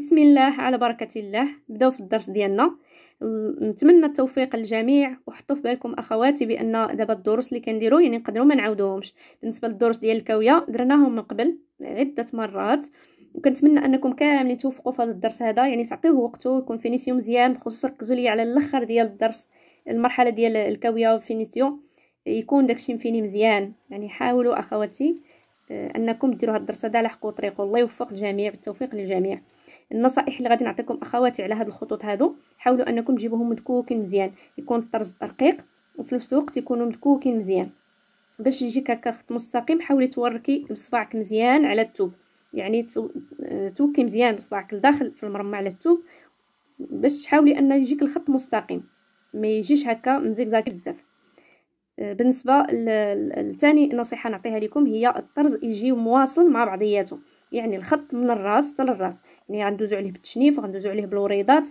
بسم الله على بركه الله نبداو في الدرس ديالنا نتمنى التوفيق للجميع وحطوا في بالكم اخواتي بان دابا الدروس اللي كنديرو يعني نقدروا ما نعاودوهمش بالنسبه للدروس ديال الكاويه درناهم من قبل عده مرات وكنتمنى انكم كاملين توفقوا في هذا الدرس هذا يعني تعطيوه وقته يكون فينيسيو مزيان بخصوص ركزوا لي على الاخر ديال الدرس المرحله ديال الكاويه وفينيسيو يكون داكشي مفيني مزيان يعني حاولوا اخواتي آه، انكم ديروا هذا الدرس هذا على حق وطريق الله يوفق الجميع بالتوفيق للجميع النصائح اللي غادي نعطيكم اخواتي على هاد الخطوط هادو حاولوا انكم تجيبوهم مدكوكين مزيان يكون الطرز رقيق وفي نفس الوقت يكونوا مدكوكين مزيان باش يجيك هكا خط مستقيم حاولي توركي بصبعك مزيان على التوب يعني توكي مزيان بصبعك لداخل في المرمى على التوب باش تحاولي ان يجيك الخط مستقيم ما يجيش هكا مزيكزاك بزاف آه، بالنسبه لثاني نصيحه نعطيها لكم هي الطرز يجي مواصل مع بعضياته يعني الخط من الراس حتى للراس يعني غندوزو عليه بالتشنيف وغندوزو عليه بالوريضات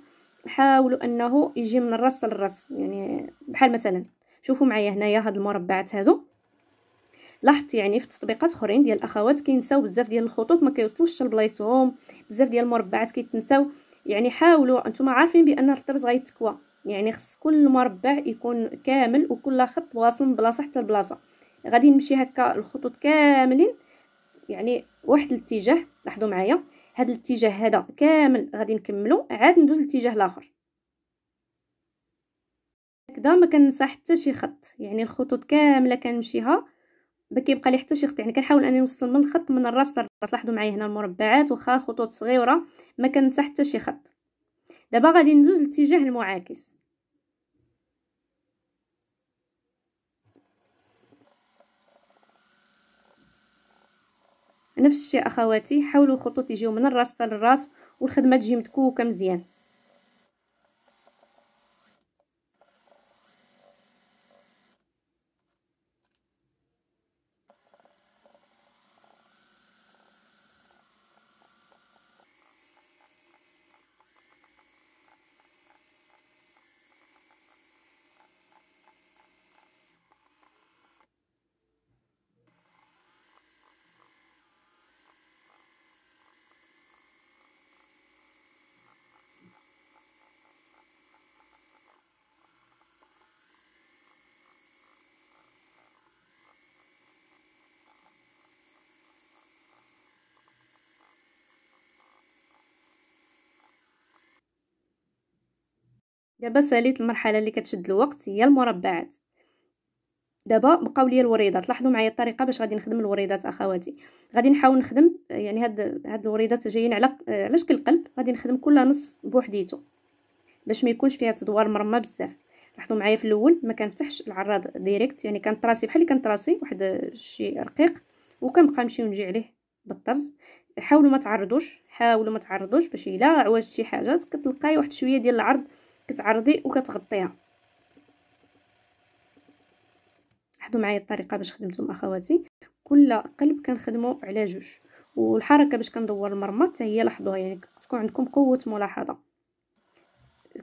حاولوا انه يجي من الراس للراس يعني بحال مثلا شوفوا معايا هنايا هاد المربعات هادو لاحظت يعني في تطبيقات اخرين ديال الاخوات كينساو بزاف ديال الخطوط ما كيوصلوش لبلايصهم بزاف ديال المربعات كيتنساو يعني حاولوا انتم عارفين بان الطرز غيتكوى يعني خص كل مربع يكون كامل وكل خط واصل من بلاصه حتى لبلاصه غادي نمشي هكا الخطوط كاملين يعني واحد الاتجاه لاحظوا معايا هذا الاتجاه هذا كامل غادي نكملو عاد ندوز الاتجاه الاخر هكذا ما كننسى حتى شي خط يعني الخطوط كامله كنمشيها ما كيبقى لي حتى شي خط يعني كنحاول انني نوصل من الخط من الراس للراس لاحظوا معايا هنا المربعات واخا خطوط صغيره ما كننسى حتى شي خط دابا غادي ندوز الاتجاه المعاكس نفس الشيء اخواتي حاولوا الخطوط يجيو من الراس حتى للراس والخدمه تجي متكوكه مزيان دابا ساليت المرحله اللي كتشد الوقت هي المربعات دابا بقاو لي الوريدات لاحظوا معايا الطريقه باش غادي نخدم الوريدات اخواتي غادي نحاول نخدم يعني هاد هاد الوريدات جايين على على شكل قلب غادي نخدم كل نص بوحديتو باش ما يكونش فيها تدوار مرمى بزاف لاحظوا معايا في الاول ما كنفتحش العراض ديريكت يعني كنطراسي بحال اللي كنطراسي واحد شي رقيق وكنبقى نمشي ونجي عليه بالطرز حاولوا ما تعرضوش حاولوا ما تعرضوش باش الا عوجت شي حاجه كتلقاي واحد شويه ديال العرض كتعرضي وكتغطيها لاحظوا معايا الطريقه باش خدمتهم اخواتي كل قلب كنخدمو على جوج والحركه باش كندور المرمى حتى هي لاحظوها يعني تكون عندكم قوه ملاحظه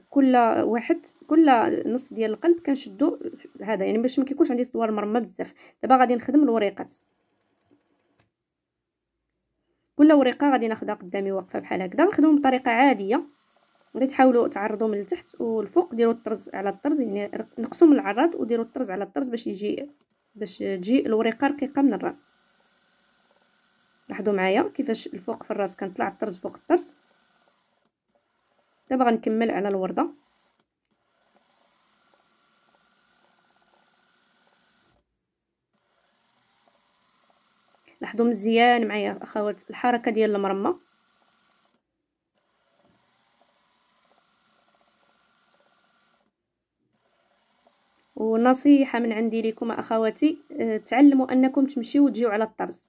كل واحد كل نص ديال القلب كنشدو هذا يعني باش ما كيكونش عندي صدوار المرمى بزاف دابا غادي نخدم الوريقات كل وريقه غادي ناخدها قدامي واقفه بحال هكذا نخدمهم بطريقه عاديه غادي تحاولوا تعرضوا من التحت والفوق ديروا الطرز على الطرز يعني نقصوا من العراض وديروا الطرز على الطرز باش يجي باش تجي الوريقه رقيقه من الراس لاحظوا معايا كيفاش الفوق في الراس كنطلع الطرز فوق الطرز دابا غنكمل على الورده لاحظوا مزيان معايا اخوات الحركه ديال المرمه ونصيحه من عندي لكم اخواتي آه، تعلموا انكم تمشيو وتجيو على الطرز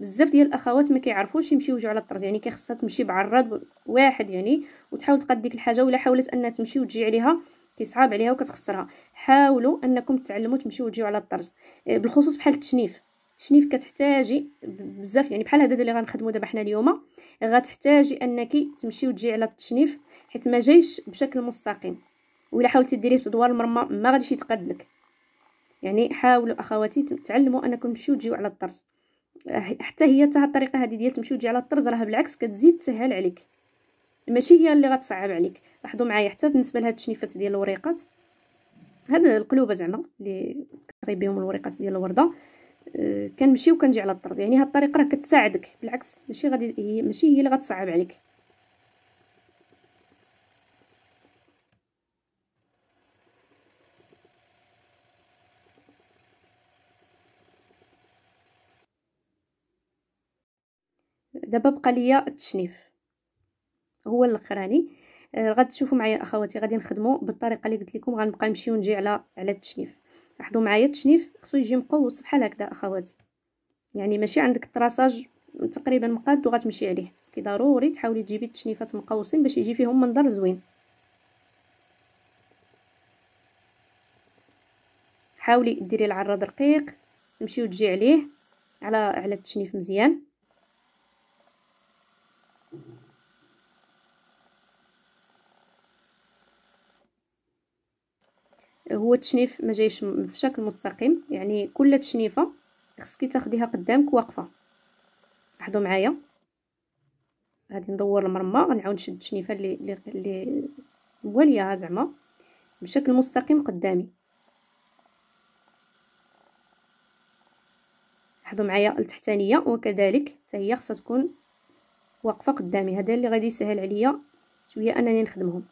بزاف ديال الاخوات ما كيعرفوش يمشيو يجيو على الطرز يعني كيخصها تمشي بعرض واحد يعني وتحاول تقاد ديك الحاجه ولا حاولت انها تمشي وتجي عليها كيصعب عليها وكتخسرها حاولوا انكم تعلموا تمشيو وتجيو على الطرز آه، بالخصوص بحال التشنيف التشنيف كتحتاجي بزاف يعني بحال هذا اللي غنخدمو دابا حنا اليوم غتحتاجي انك تمشي وتجي على التشنيف حيت ما جايش بشكل مستقيم وإلا حاولتي ديريه بتدوار المرمى ما غاديش يتقاد لك يعني حاولوا اخواتي تعلموا انكم تمشيو تجيو على الطرز أه، حتى هي حتى الطريقه هذه ديال تمشيو تجي على الطرز راه بالعكس كتزيد تسهل عليك ماشي هي اللي غتصعب عليك لاحظوا معايا حتى بالنسبه لهاد التشنيفات ديال الوريقات هاد القلوبه زعما اللي كنصايب بهم الوريقات ديال الورده كنمشيو أه، كنمشي وكنجي على الطرز يعني هاد الطريقه راه كتساعدك بالعكس ماشي غادي هي ماشي هي اللي غتصعب عليك دابا بقى ليا التشنيف هو الاخراني آه تشوفوا معايا اخواتي غادي نخدموا بالطريقه اللي قلت لكم غنبقى نمشي ونجي على على التشنيف لاحظوا معايا التشنيف خصو يجي مقوس بحال هكذا اخواتي يعني ماشي عندك التراساج تقريبا مقاد وغتمشي عليه كي ضروري تحاولي تجيبي التشنيفات مقوسين باش يجي فيهم منظر زوين حاولي ديري العراض رقيق تمشي وتجي عليه على على التشنيف مزيان هو التشنيف ما جايش شكل مستقيم يعني كل تشنيفه خصك تاخديها قدامك واقفه لاحظوا معايا غادي ندور المرمى غنعاود نشد التشنيفه اللي اللي مواليه زعما بشكل مستقيم قدامي لاحظوا معايا التحتانيه وكذلك حتى هي خصها تكون واقفه قدامي هذا اللي غادي يسهل عليا شويه انني نخدمهم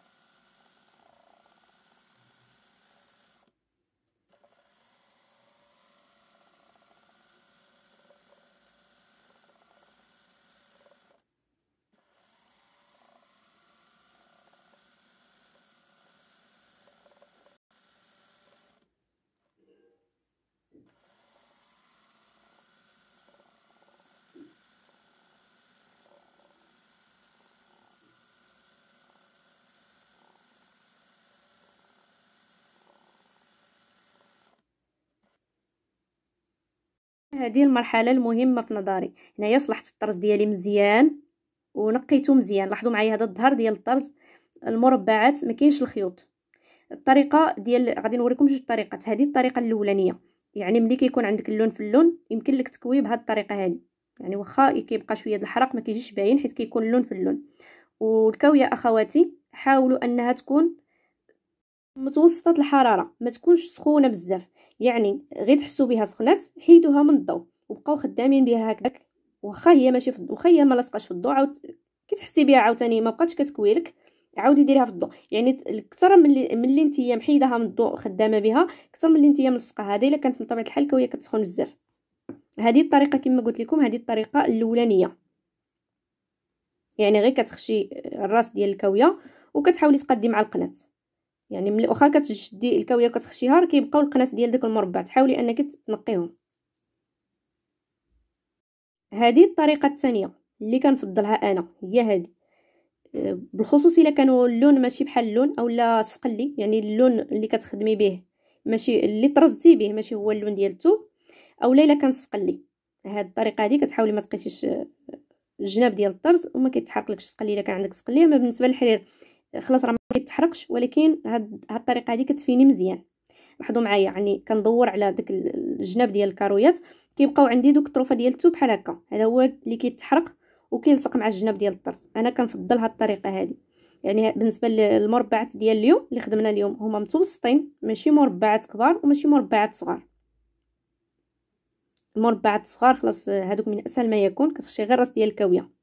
هذه المرحله المهمه في نظري هنايا صلحت الطرز ديالي مزيان ونقيته مزيان لاحظوا معايا هذا الظهر ديال الطرز المربعات ما كاينش الخيوط الطريقه ديال غادي نوريكم جوج طريقات هذه الطريقه الاولانيه يعني ملي كيكون عندك اللون في اللون يمكن لك تكوي بهذه الطريقه هذه يعني واخا كيبقى شويه الحرق ما كيجيش باين حيت كيكون اللون في اللون والكاويه اخواتي حاولوا انها تكون متوسطه الحراره ما تكونش سخونه بزاف يعني غير تحسوا بها سخنات حيدوها من الضوء وبقاو خدامين بها هكذاك واخا هي ماشي في واخا هي ما لاصقاش في الضوء عاود كي تحسي بها عاوتاني ما بقاتش كتكوي لك عاودي ديريها في الضوء يعني اكثر من اللي من اللي نتيا محيداها من الضوء خدامه بها اكثر من اللي نتيا ملصقه هذه الا كانت بطبيعه الحال كويه كتسخن بزاف هذه الطريقه كما قلت لكم هذه الطريقه الاولانيه يعني غير كتخشي الراس ديال الكاويه وكتحاولي تقدي مع القناه يعني ملي واخا كتشدي الكاويه كتخشيها راه كيبقاو القنات ديال داك المربع تحاولي انك تنقيهم هذه الطريقه الثانيه اللي كنفضلها انا هي هذه آه، بالخصوص الا كانوا اللون ماشي بحال اللون اولا سقلي يعني اللون اللي كتخدمي به ماشي اللي طرزتي به ماشي هو اللون ديال الثوب اولا الا كان سقلي هذه الطريقه هذه كتحاولي ما تقيسيش الجناب آه، ديال الطرز وما كيتحرقلكش السقلي الا كان عندك سقليه ما بالنسبه للحرير خلاص راه ما كيتحرقش ولكن هاد الطريقه هادي كتفيني مزيان لاحظوا معايا يعني كندور على داك الجناب ديال الكارويات كيبقاو عندي دوك الطروفه ديال الثوب بحال هكا هذا هو اللي كيتحرق وكيلصق مع الجناب ديال الطرس انا كنفضل هاد الطريقه هادي يعني بالنسبه للمربعات ديال اليوم اللي خدمنا اليوم هما متوسطين ماشي مربعات كبار وماشي مربعات صغار المربعات الصغار خلاص هادوك من اسهل ما يكون كتخشي غير راس ديال الكاويه